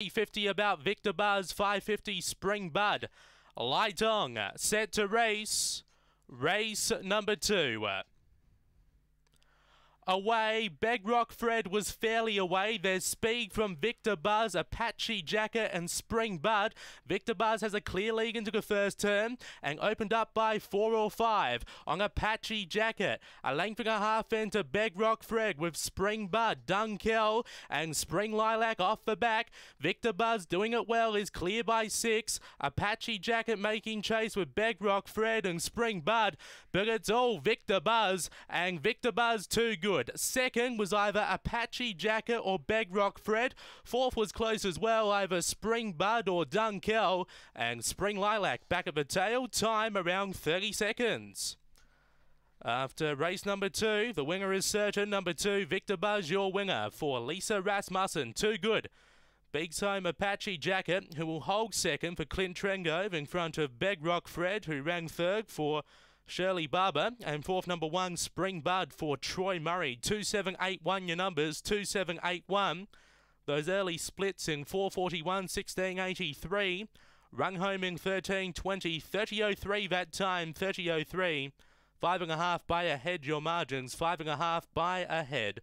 350 about Victor Buzz 550 Spring Bud. Lai set to race, race number two. Away, Bedrock Fred was fairly away. There's speed from Victor Buzz, Apache Jacker, and Spring Bud. Victor Buzz has a clear lead into the first turn and opened up by four or five on Apache Jacket. A length and a half into Bedrock Fred with Spring Bud, Dunkel, and Spring Lilac off the back. Victor Buzz doing it well is clear by six. Apache Jacket making chase with Bedrock Fred and Spring Bud, but it's all Victor Buzz, and Victor Buzz too good. Good. Second was either Apache Jacket or Bedrock Fred. Fourth was close as well, either Spring Bud or Dunkel. And Spring Lilac back of the tail, time around 30 seconds. After race number two, the winner is certain. Number two, Victor Buzz, your winner for Lisa Rasmussen. Too good. Big time Apache Jacket, who will hold second for Clint Trengove in front of Bedrock Fred, who rang third for Shirley Barber. And fourth number one, Spring Bud for Troy Murray. 2781 your numbers, 2781. Those early splits in 441, 1683. Rung home in 1320, 3003 that time, 3003. Five and a half by a head, your margins. Five and a half by a head.